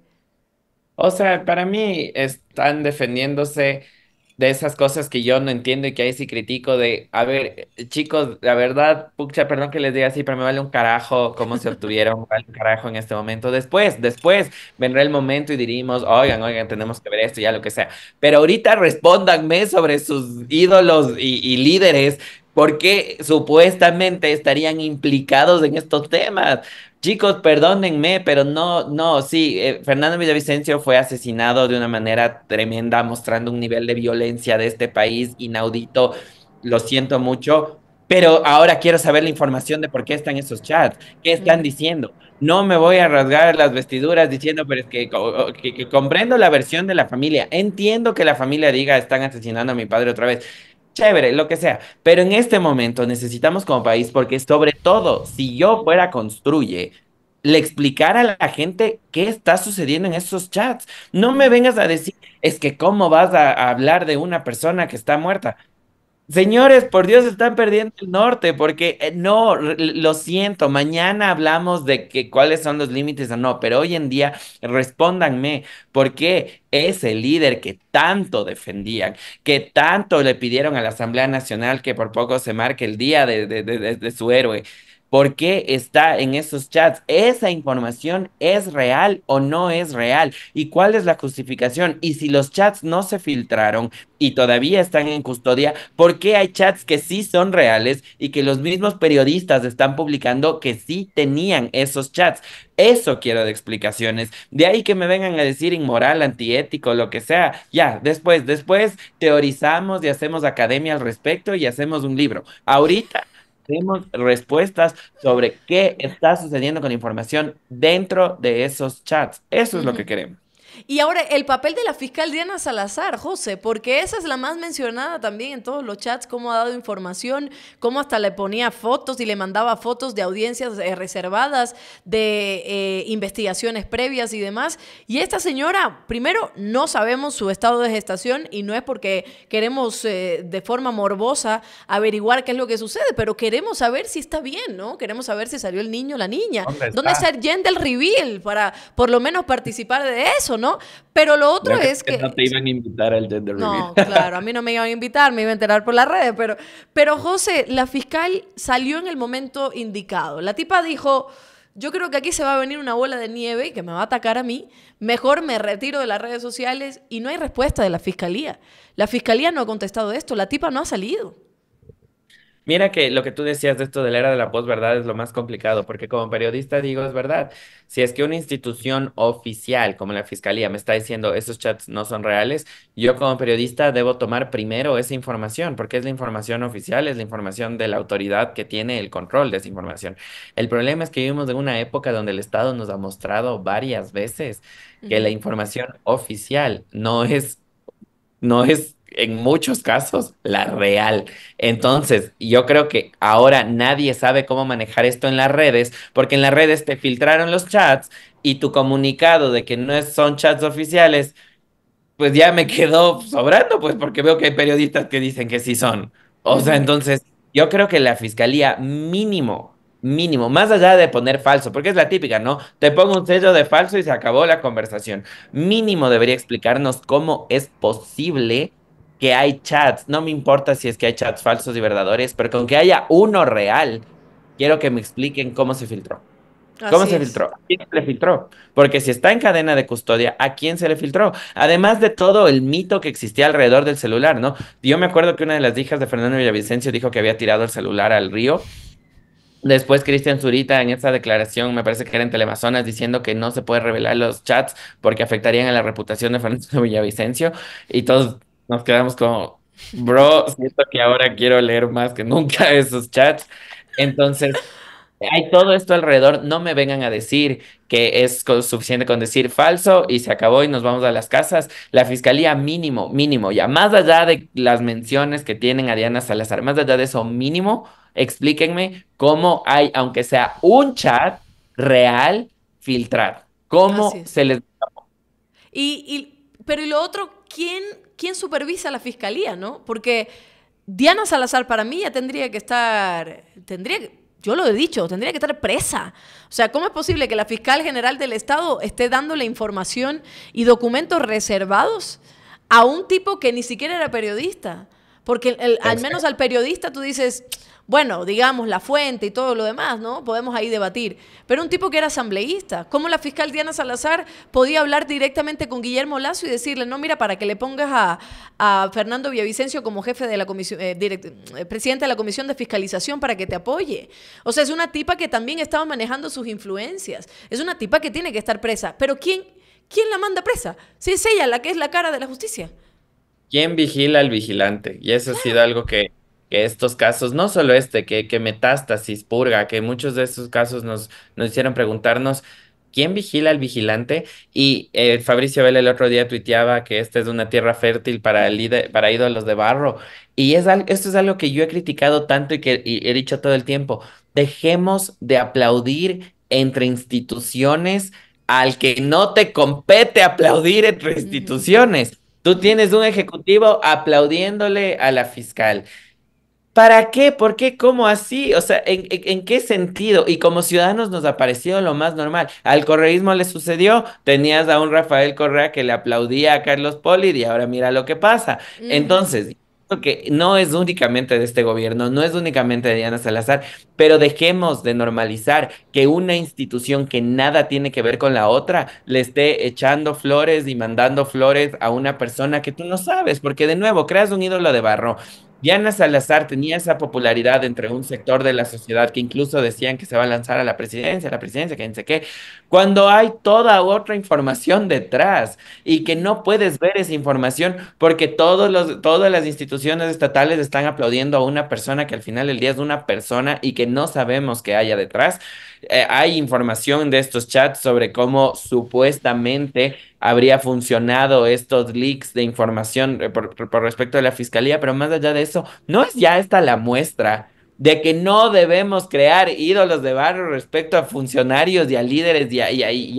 O sea, para mí están defendiéndose de esas cosas que yo no entiendo y que ahí sí critico de, a ver, eh, chicos, la verdad, pucha, perdón que les diga así, pero me vale un carajo cómo se obtuvieron, me vale un carajo en este momento. Después, después vendrá el momento y diríamos, oigan, oigan, tenemos que ver esto, ya lo que sea. Pero ahorita respóndanme sobre sus ídolos y líderes qué supuestamente estarían implicados en estos temas. Chicos, perdónenme, pero no, no, sí, eh, Fernando Villavicencio fue asesinado de una manera tremenda, mostrando un nivel de violencia de este país inaudito. Lo siento mucho, pero ahora quiero saber la información de por qué están esos chats, qué están diciendo. No me voy a rasgar las vestiduras diciendo, pero es que comprendo la versión de la familia. Entiendo que la familia diga, están asesinando a mi padre otra vez chévere, lo que sea. Pero en este momento necesitamos como país, porque sobre todo, si yo fuera construye, le explicara a la gente qué está sucediendo en esos chats. No me vengas a decir, es que cómo vas a hablar de una persona que está muerta. Señores, por Dios, están perdiendo el norte, porque eh, no, lo siento, mañana hablamos de que cuáles son los límites o no, pero hoy en día respóndanme, ¿por qué ese líder que tanto defendían, que tanto le pidieron a la Asamblea Nacional que por poco se marque el día de su héroe, ¿Por qué está en esos chats? ¿Esa información es real o no es real? ¿Y cuál es la justificación? Y si los chats no se filtraron y todavía están en custodia, ¿por qué hay chats que sí son reales y que los mismos periodistas están publicando que sí tenían esos chats? Eso quiero de explicaciones. De ahí que me vengan a decir inmoral, antiético, lo que sea. Ya, después, después teorizamos y hacemos academia al respecto y hacemos un libro. Ahorita tenemos respuestas sobre qué está sucediendo con información dentro de esos chats. Eso es lo que queremos. Y ahora, el papel de la fiscal Diana Salazar, José, porque esa es la más mencionada también en todos los chats, cómo ha dado información, cómo hasta le ponía fotos y le mandaba fotos de audiencias eh, reservadas, de eh, investigaciones previas y demás. Y esta señora, primero, no sabemos su estado de gestación y no es porque queremos eh, de forma morbosa averiguar qué es lo que sucede, pero queremos saber si está bien, ¿no? Queremos saber si salió el niño o la niña. ¿Dónde, ¿Dónde está? el reveal para por lo menos participar de eso, ¿no? Pero lo otro es que... No te iban a invitar al gender reveal. No, claro, a mí no me iban a invitar, me iba a enterar por las redes, pero, pero José, la fiscal salió en el momento indicado. La tipa dijo, yo creo que aquí se va a venir una bola de nieve y que me va a atacar a mí, mejor me retiro de las redes sociales y no hay respuesta de la fiscalía. La fiscalía no ha contestado esto, la tipa no ha salido. Mira que lo que tú decías de esto de la era de la posverdad es lo más complicado, porque como periodista digo, es verdad, si es que una institución oficial como la Fiscalía me está diciendo esos chats no son reales, yo como periodista debo tomar primero esa información, porque es la información oficial, es la información de la autoridad que tiene el control de esa información. El problema es que vivimos en una época donde el Estado nos ha mostrado varias veces que la información oficial no es, no es en muchos casos la real. Entonces, yo creo que ahora nadie sabe cómo manejar esto en las redes, porque en las redes te filtraron los chats y tu comunicado de que no son chats oficiales, pues ya me quedó sobrando, pues porque veo que hay periodistas que dicen que sí son. O sea, entonces, yo creo que la fiscalía mínimo mínimo, más allá de poner falso, porque es la típica, ¿no? Te pongo un sello de falso y se acabó la conversación. Mínimo debería explicarnos cómo es posible que hay chats, no me importa si es que hay chats falsos y verdaderos, pero con que haya uno real, quiero que me expliquen cómo se filtró. ¿Cómo se filtró? ¿A quién se le filtró? Porque si está en cadena de custodia, ¿a quién se le filtró? Además de todo el mito que existía alrededor del celular, ¿no? Yo me acuerdo que una de las hijas de Fernando Villavicencio dijo que había tirado el celular al río. Después Cristian Zurita en esa declaración, me parece que era en Telemazonas, diciendo que no se puede revelar los chats porque afectarían a la reputación de Fernando Villavicencio. Y todos nos quedamos como, bro, siento que ahora quiero leer más que nunca esos chats. Entonces, hay todo esto alrededor, no me vengan a decir que es suficiente con decir falso y se acabó y nos vamos a las casas. La fiscalía mínimo, mínimo, ya más allá de las menciones que tienen a Diana Salazar, más allá de eso mínimo, explíquenme cómo hay, aunque sea un chat real, filtrado. ¿Cómo se les... Y, pero y lo otro, ¿quién ¿quién supervisa la fiscalía, no? Porque Diana Salazar para mí ya tendría que estar, tendría yo lo he dicho, tendría que estar presa. O sea, ¿cómo es posible que la fiscal general del Estado esté dándole información y documentos reservados a un tipo que ni siquiera era periodista? Porque al menos al periodista tú dices, bueno, digamos, la fuente y todo lo demás, ¿no? Podemos ahí debatir. Pero un tipo que era asambleísta, ¿cómo la fiscal Diana Salazar podía hablar directamente con Guillermo Lazo y decirle, no, mira, para que le pongas a, Fernando Villavicencio como jefe de la comisión, eh, eh, presidente de la Comisión de Fiscalización para que te apoye? O sea, es una tipa que también estaba manejando sus influencias, es una tipa que tiene que estar presa. Pero ¿quién, quién la manda presa? Si es ella la que es la cara de la justicia. ¿Quién vigila al vigilante? Y eso ha sido algo que que estos casos, no solo este, que, metástasis, purga, que muchos de estos casos nos, nos hicieron preguntarnos quién vigila al vigilante. Y eh, Fabricio Vela el otro día tuiteaba que esta es una tierra fértil para, ídolos de barro. Y es, esto es algo que yo he criticado tanto y que he dicho todo el tiempo. Dejemos de aplaudir entre instituciones al que no te compete aplaudir entre instituciones. Tú tienes un ejecutivo aplaudiéndole a la fiscal. ¿Para qué? ¿Por qué? ¿Cómo así? O sea, ¿en, qué sentido? Y como ciudadanos nos ha parecido lo más normal. Al correísmo le sucedió, tenías a un Rafael Correa que le aplaudía a Carlos Poli y ahora mira lo que pasa. Entonces, que no es únicamente de este gobierno, no es únicamente de Diana Salazar, pero dejemos de normalizar que una institución que nada tiene que ver con la otra le esté echando flores y mandando flores a una persona que tú no sabes, porque de nuevo creas un ídolo de barro. Diana Salazar tenía esa popularidad entre un sector de la sociedad que incluso decían que se va a lanzar a la presidencia, la presidencia, que no sé qué, cuando hay toda otra información detrás y que no puedes ver esa información porque todos los, todas las instituciones estatales están aplaudiendo a una persona que al final del día es una persona y que no sabemos qué haya detrás. Eh, hay información de estos chats sobre cómo supuestamente habría funcionado estos leaks de información eh, por, por respecto a la fiscalía, pero más allá de eso, no es ya esta la muestra de que no debemos crear ídolos de barrio respecto a funcionarios y a líderes y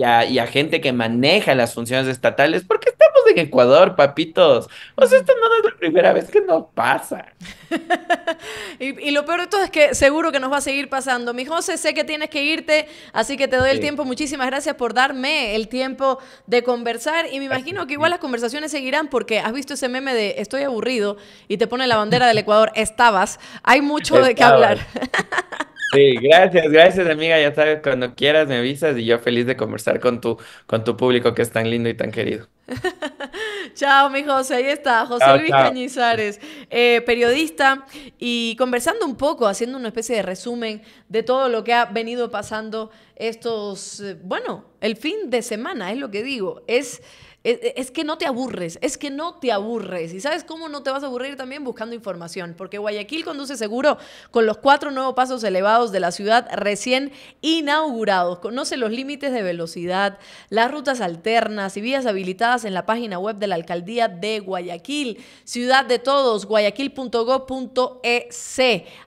a, gente que maneja las funciones estatales, porque estamos en Ecuador, papitos. O sea, esto no es la primera vez que nos pasa. y, lo peor de todo es que seguro que nos va a seguir pasando. Mi José, sé que tienes que irte, así que te doy el tiempo. Muchísimas gracias por darme el tiempo de conversar y me imagino que igual las conversaciones seguirán porque has visto ese meme de estoy aburrido y te pone la bandera del Ecuador, estabas. Hay mucho de que hablar. Sí, gracias, gracias amiga, ya sabes, cuando quieras me avisas y yo feliz de conversar con tu, con tu público que es tan lindo y tan querido. chao, mi José, ahí está, José Luis Cañizares, eh, periodista, y conversando un poco, haciendo una especie de resumen de todo lo que ha venido pasando estos, eh, bueno, el fin de semana, es lo que digo, es... E, e, es, que no te aburres, es que no te aburres. ¿Y sabes cómo no te vas a aburrir también buscando información? Porque Guayaquil conduce seguro con los cuatro nuevos pasos elevados de la ciudad recién inaugurados. Conoce los límites de velocidad, las rutas alternas y vías habilitadas en la página web de la alcaldía de Guayaquil, ciudad de todos, guayaquil.gov.es.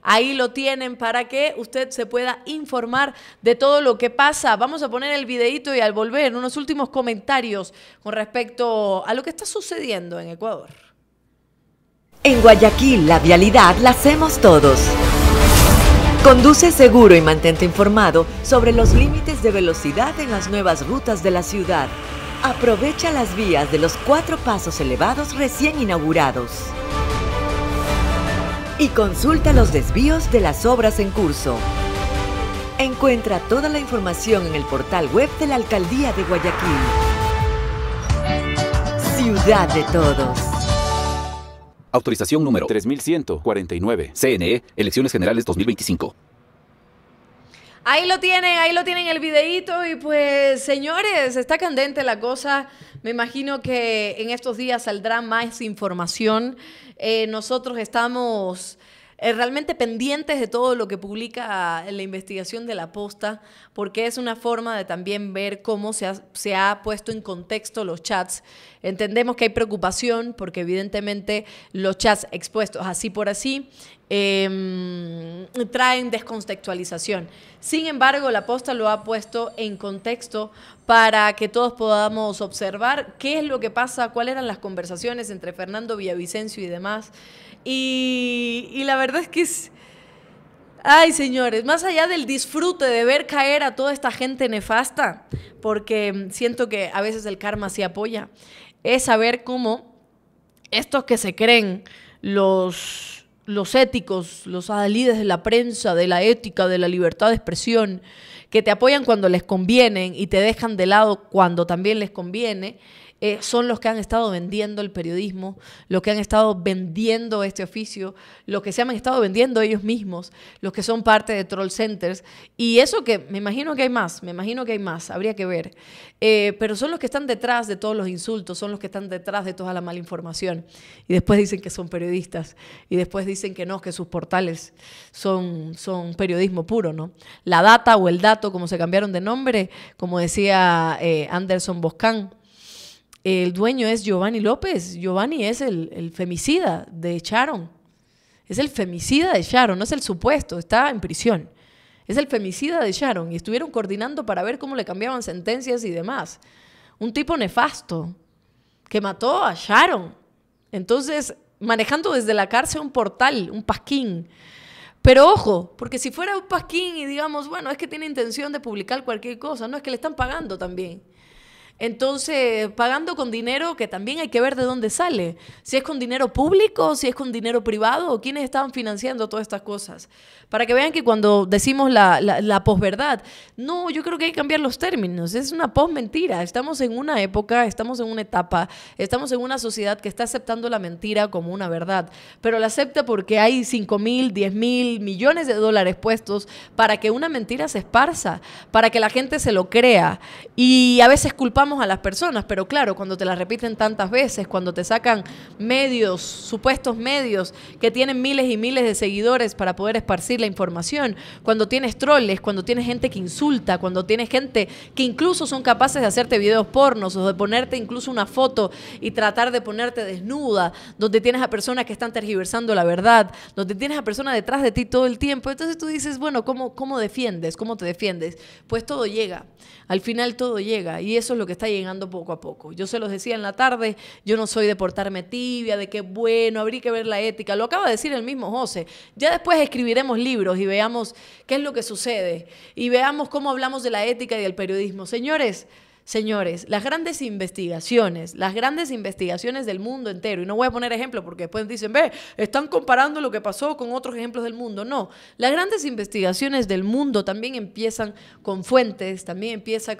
Ahí lo tienen para que usted se pueda informar de todo lo que pasa. Vamos a poner el videito y al volver unos últimos comentarios con respecto respecto a lo que está sucediendo en Ecuador. En Guayaquil, la vialidad la hacemos todos. Conduce seguro y mantente informado sobre los límites de velocidad en las nuevas rutas de la ciudad. Aprovecha las vías de los cuatro pasos elevados recién inaugurados. Y consulta los desvíos de las obras en curso. Encuentra toda la información en el portal web de la Alcaldía de Guayaquil. Ciudad de Todos. Autorización número 3149. CNE, e, Elecciones Generales 2025. Ahí lo tienen, ahí lo tienen el videíto y pues señores, está candente la cosa. Me imagino que en estos días saldrá más información. Eh, nosotros estamos... Eh, realmente pendientes de todo lo que publica en la investigación de la posta, porque es una forma de también ver cómo se ha, puesto en contexto los chats. Entendemos que hay preocupación porque evidentemente los chats expuestos así por así em, traen descontextualización. Sin embargo, la posta lo ha puesto en contexto para que todos podamos observar qué es lo que pasa, cuáles eran las conversaciones entre Fernando Villavicencio y demás. Y, la verdad es que Ay, señores, más allá del disfrute de ver caer a toda esta gente nefasta, porque siento que a veces el karma sí apoya, es saber cómo estos que se creen los, éticos, los adalides de la prensa, de la ética, de la libertad de expresión, que te apoyan cuando les convienen y te dejan de lado cuando también les conviene, eh, son los que han estado vendiendo el periodismo, los que han estado vendiendo este oficio, los que se han estado vendiendo ellos mismos, los que son parte de troll centers. Y eso que me imagino que hay más, me imagino que hay más, habría que ver. Eh, pero son los que están detrás de todos los insultos, son los que están detrás de toda la mala información. Y después dicen que son periodistas, y después dicen que no, que sus portales son, son periodismo puro, ¿no? La data o el dato, como se cambiaron de nombre, como decía eh, Anderson Boscan, el dueño es Giovanni López. Giovanni es el, el femicida de Sharon. Es el femicida de Sharon, no es el supuesto, está en prisión. Es el femicida de Sharon y estuvieron coordinando para ver cómo le cambiaban sentencias y demás. Un tipo nefasto que mató a Sharon. Entonces, manejando desde la cárcel un portal, un pasquín. Pero ojo, porque si fuera un pasquín y digamos, bueno, es que tiene intención de publicar cualquier cosa, no es que le están pagando también. Entonces, pagando con dinero que también hay que ver de dónde sale. Si es con dinero público, si es con dinero privado, quiénes estaban financiando todas estas cosas. Para que vean que cuando decimos la, la, la posverdad, no, yo creo que hay que cambiar los términos. Es una posmentira. Estamos en una época, estamos en una etapa, estamos en una sociedad que está aceptando la mentira como una verdad, pero la acepta porque hay 5 mil, 10 mil millones de dólares puestos para que una mentira se esparza, para que la gente se lo crea. Y a veces culpamos a las personas, pero claro, cuando te las repiten tantas veces, cuando te sacan medios, supuestos medios que tienen miles y miles de seguidores para poder esparcir la información, cuando tienes troles, cuando tienes gente que insulta, cuando tienes gente que incluso son capaces de hacerte videos pornos o de ponerte incluso una foto y tratar de ponerte desnuda, donde tienes a personas que están tergiversando la verdad, donde tienes a personas detrás de ti todo el tiempo, entonces tú dices, bueno, ¿cómo, cómo defiendes? ¿Cómo te defiendes? Pues todo llega, al final todo llega y eso es lo que está llegando poco a poco. Yo se los decía en la tarde, yo no soy de portarme tibia, de que bueno, habría que ver la ética. Lo acaba de decir el mismo José. Ya después escribiremos libros y veamos qué es lo que sucede y veamos cómo hablamos de la ética y del periodismo. Señores, Señores, las grandes investigaciones, las grandes investigaciones del mundo entero, y no voy a poner ejemplo porque después dicen, ve, están comparando lo que pasó con otros ejemplos del mundo. No, las grandes investigaciones del mundo también empiezan con fuentes, también empieza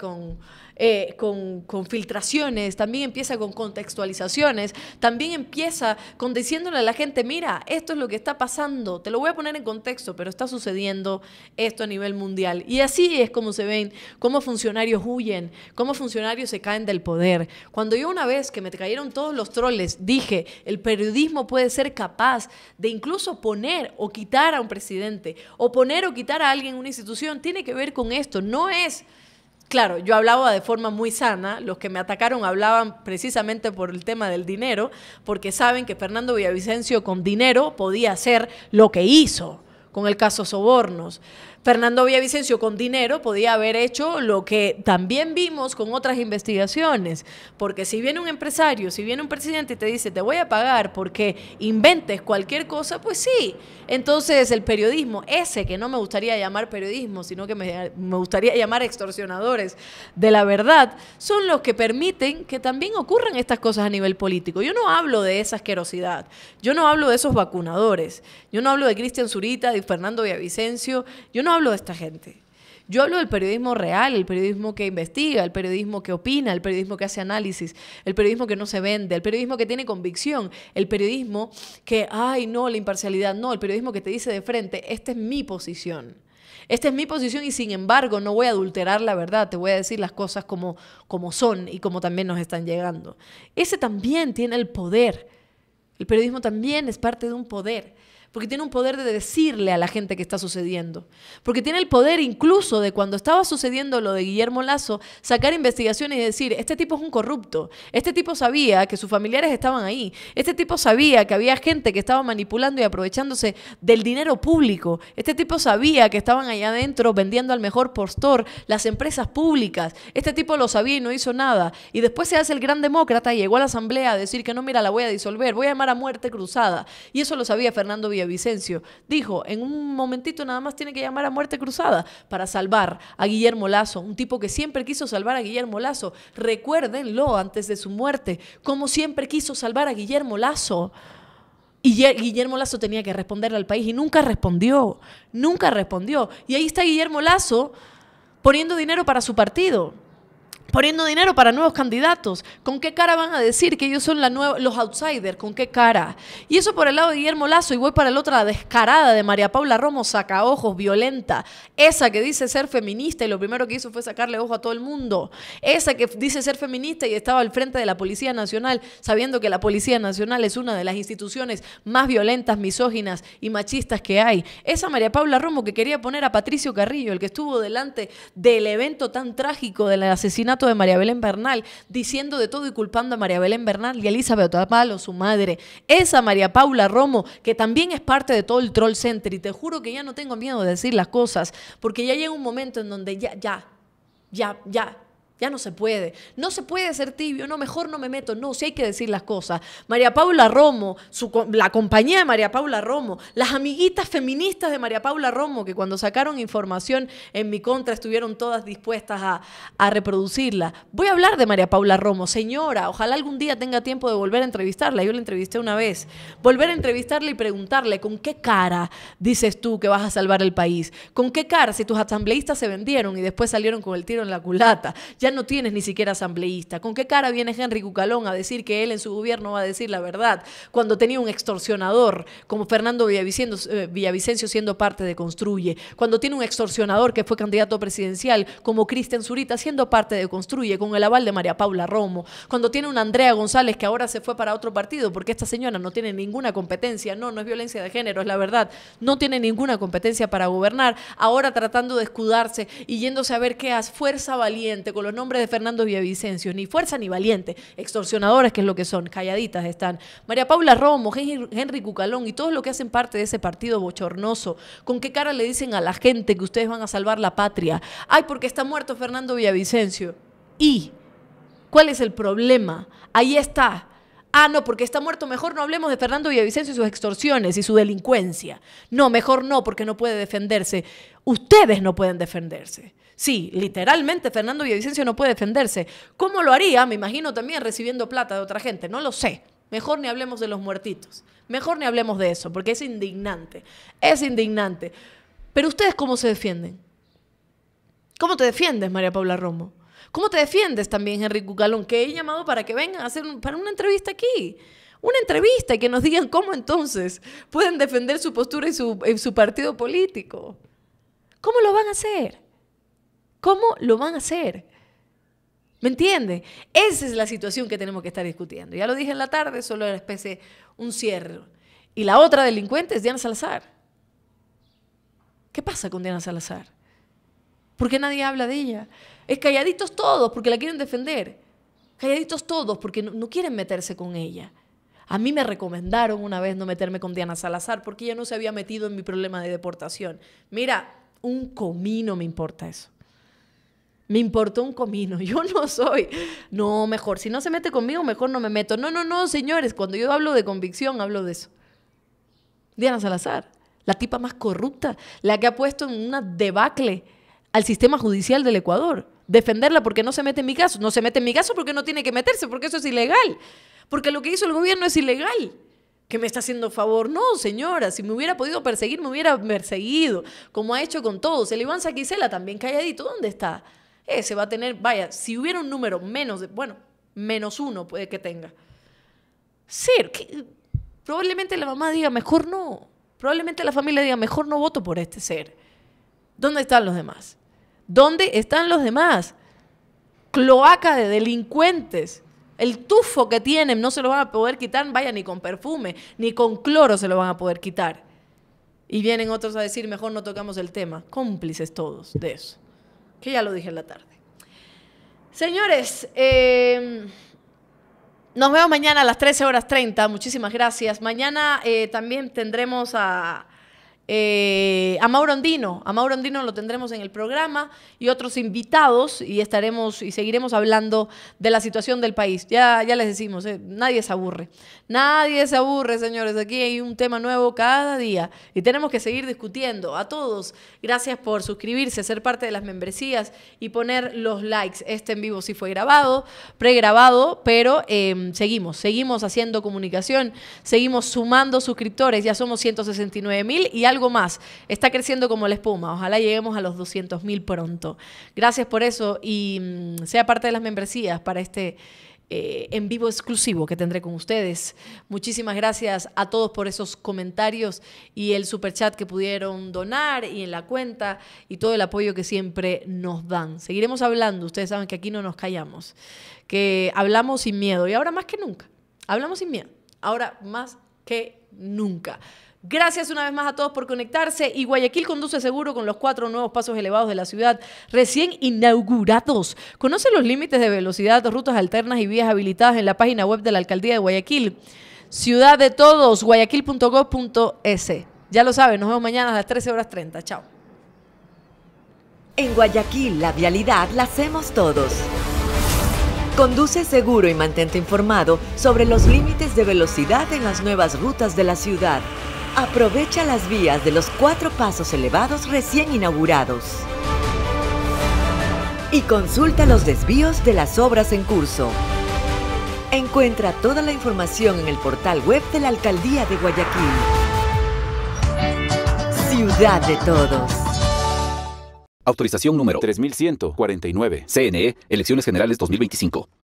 eh, con, con filtraciones, también empieza con contextualizaciones, también empieza con diciéndole a la gente, mira, esto es lo que está pasando, te lo voy a poner en contexto, pero está sucediendo esto a nivel mundial. Y así es como se ven, cómo funcionarios huyen, cómo funcionarios se caen del poder. Cuando yo una vez que me cayeron todos los troles, dije, el periodismo puede ser capaz de incluso poner o quitar a un presidente, o poner o quitar a alguien en una institución, tiene que ver con esto, no es... Claro, yo hablaba de forma muy sana, los que me atacaron hablaban precisamente por el tema del dinero, porque saben que Fernando Villavicencio con dinero podía hacer lo que hizo con el caso Sobornos. Fernando Villavicencio con dinero podía haber hecho lo que también vimos con otras investigaciones, porque si viene un empresario, si viene un presidente y te dice, te voy a pagar porque inventes cualquier cosa, pues sí. Entonces el periodismo, ese que no me gustaría llamar periodismo, sino que me, gustaría llamar extorsionadores de la verdad, son los que permiten que también ocurran estas cosas a nivel político. Yo no hablo de esa asquerosidad, yo no hablo de esos vacunadores, yo no hablo de Cristian Zurita, de Fernando Villavicencio, yo no hablo de esta gente. Yo hablo del periodismo real, el periodismo que investiga, el periodismo que opina, el periodismo que hace análisis, el periodismo que no se vende, el periodismo que tiene convicción, el periodismo que, ay, no, la imparcialidad, no, el periodismo que te dice de frente, esta es mi posición. Esta es mi posición y sin embargo no voy a adulterar la verdad, te voy a decir las cosas como, como son y como también nos están llegando. Ese también tiene el poder. El periodismo también es parte de un poder porque tiene un poder de decirle a la gente que está sucediendo, porque tiene el poder incluso de cuando estaba sucediendo lo de Guillermo Lazo, sacar investigaciones y decir, este tipo es un corrupto, este tipo sabía que sus familiares estaban ahí, este tipo sabía que había gente que estaba manipulando y aprovechándose del dinero público, este tipo sabía que estaban allá adentro vendiendo al mejor postor las empresas públicas, este tipo lo sabía y no hizo nada, y después se hace el gran demócrata y llegó a la asamblea a decir que no, mira, la voy a disolver, voy a llamar a muerte cruzada, y eso lo sabía Fernando Villa Vicencio, dijo, en un momentito nada más tiene que llamar a muerte cruzada para salvar a Guillermo Lazo, un tipo que siempre quiso salvar a Guillermo Lazo. Recuérdenlo antes de su muerte, como siempre quiso salvar a Guillermo Lazo. Y Guillermo Lazo tenía que responderle al país y nunca respondió, nunca respondió. Y ahí está Guillermo Lazo poniendo dinero para su partido poniendo dinero para nuevos candidatos. ¿Con qué cara van a decir que ellos son los outsiders? ¿Con qué cara? Y eso por el lado de Guillermo Lazo y voy para el otro, la descarada de María Paula Romo, saca ojos violenta. Esa que dice ser feminista y lo primero que hizo fue sacarle ojo a todo el mundo. Esa que dice ser feminista y estaba al frente de la Policía Nacional, sabiendo que la Policía Nacional es una de las instituciones más violentas, misóginas y machistas que hay. Esa María Paula Romo que quería poner a Patricio Carrillo, el que estuvo delante del evento tan trágico del asesinato de María Belén Bernal, diciendo de todo y culpando a María Belén Bernal y a Elizabeth Otapalo, su madre. Esa María Paula Romo, que también es parte de todo el Troll Center, y te juro que ya no tengo miedo de decir las cosas, porque ya llega un momento en donde ya, ya, ya, ya, ya no se puede. No se puede ser tibio. No, mejor no me meto. No, sí hay que decir las cosas. María Paula Romo, su, la compañía de María Paula Romo, las amiguitas feministas de María Paula Romo, que cuando sacaron información en mi contra estuvieron todas dispuestas a, reproducirla. Voy a hablar de María Paula Romo. Señora, ojalá algún día tenga tiempo de volver a entrevistarla. Yo la entrevisté una vez. Volver a entrevistarla y preguntarle con qué cara dices tú que vas a salvar el país. ¿Con qué cara si tus asambleístas se vendieron y después salieron con el tiro en la culata? ya no tienes ni siquiera asambleísta. ¿Con qué cara viene Henry Cucalón a decir que él en su gobierno va a decir la verdad cuando tenía un extorsionador como Fernando eh, Villavicencio, siendo parte de Construye? Cuando tiene un extorsionador que fue candidato presidencial como Cristian Zurita siendo parte de Construye con el aval de María Paula Romo. Cuando tiene un Andrea González que ahora se fue para otro partido porque esta señora no tiene ninguna competencia, no, no es violencia de género, es la verdad, no tiene ninguna competencia para gobernar, ahora tratando de escudarse y yéndose a ver qué hace, fuerza valiente con los nombre de Fernando Villavicencio, ni fuerza ni valiente, extorsionadores que es lo que son, calladitas están. María Paula Romo, Henry Cucalón y todos los que hacen parte de ese partido bochornoso, ¿con qué cara le dicen a la gente que ustedes van a salvar la patria? Ay, porque está muerto Fernando Villavicencio. ¿Y cuál es el problema? Ahí está. Ah, no, porque está muerto. Mejor no hablemos de Fernando Villavicencio y sus extorsiones y su delincuencia. No, mejor no, porque no puede defenderse. Ustedes no pueden defenderse. Sí, literalmente Fernando Villavicencio no puede defenderse. ¿Cómo lo haría? Me imagino también recibiendo plata de otra gente, no lo sé. Mejor ni hablemos de los muertitos. Mejor ni hablemos de eso, porque es indignante. Es indignante. Pero ustedes cómo se defienden? ¿Cómo te defiendes, María Paula Romo? ¿Cómo te defiendes también, Enrique Cucalón? Que he llamado para que vengan a hacer una entrevista aquí. Una entrevista y que nos digan cómo entonces pueden defender su postura y y su partido político. ¿Cómo lo van a hacer? ¿Cómo lo van a hacer? ¿Me entiende? Esa es la situación que tenemos que estar discutiendo. Ya lo dije en la tarde, solo era especie un cierre. Y la otra delincuente es Diana Salazar. ¿Qué pasa con Diana Salazar? ¿Por qué nadie habla de ella? Es calladitos todos porque la quieren defender. Calladitos todos porque no, no quieren meterse con ella. A mí me recomendaron una vez no meterme con Diana Salazar porque ella no se había metido en mi problema de deportación. Mira, un comino me importa eso. Me importó un comino, yo no soy. No, mejor, si no se mete conmigo, mejor no me meto. No, no, no, señores, cuando yo hablo de convicción, hablo de eso. Diana Salazar, la tipa más corrupta, la que ha puesto en una debacle al sistema judicial del Ecuador. Defenderla porque no se mete en mi caso. No se mete en mi caso porque no tiene que meterse, porque eso es ilegal. Porque lo que hizo el gobierno es ilegal que me está haciendo favor. No, señora, si me hubiera podido perseguir, me hubiera perseguido, como ha hecho con todos. El Iván Saquicela también calladito, ¿dónde está? ese va a tener, vaya, si hubiera un número menos de, bueno, menos uno puede que tenga. Ser, que, probablemente la mamá diga, mejor no. Probablemente la familia diga, mejor no voto por este ser. ¿Dónde están los demás? ¿Dónde están los demás? Cloaca de delincuentes. El tufo que tienen no se lo van a poder quitar, vaya, ni con perfume, ni con cloro se lo van a poder quitar. Y vienen otros a decir, mejor no tocamos el tema. Cómplices todos de eso que ya lo dije en la tarde. Señores, eh, nos vemos mañana a las 13 horas 30. Muchísimas gracias. Mañana eh, también tendremos a eh, a Mauro Andino a Mauro Andino lo tendremos en el programa y otros invitados y estaremos y seguiremos hablando de la situación del país. Ya, ya les decimos, eh, nadie se aburre, nadie se aburre, señores. Aquí hay un tema nuevo cada día y tenemos que seguir discutiendo. A todos, gracias por suscribirse, ser parte de las membresías y poner los likes. Este en vivo sí fue grabado, pregrabado, pero em, seguimos, seguimos haciendo comunicación, seguimos sumando suscriptores. Ya somos 169 mil y algo algo más. Está creciendo como la espuma. Ojalá lleguemos a los 200 mil pronto. Gracias por eso y mm, sea parte de las membresías para este eh, en vivo exclusivo que tendré con ustedes. Muchísimas gracias a todos por esos comentarios y el super chat que pudieron donar y en la cuenta y todo el apoyo que siempre nos dan. Seguiremos hablando, ustedes saben que aquí no nos callamos, que hablamos sin miedo y ahora más que nunca, hablamos sin miedo, ahora más que nunca. Gracias una vez más a todos por conectarse y Guayaquil conduce seguro con los cuatro nuevos pasos elevados de la ciudad recién inaugurados. Conoce los límites de velocidad, rutas alternas y vías habilitadas en la página web de la Alcaldía de Guayaquil. Ciudad de todos, guayaquil.gov.es. Ya lo saben, nos vemos mañana a las 13 horas 30. Chao. En Guayaquil, la vialidad la hacemos todos. Conduce seguro y mantente informado sobre los límites de velocidad en las nuevas rutas de la ciudad. Aprovecha las vías de los cuatro pasos elevados recién inaugurados. Y consulta los desvíos de las obras en curso. Encuentra toda la información en el portal web de la Alcaldía de Guayaquil. Ciudad de todos. Autorización número 3149. CNE, e, Elecciones Generales 2025.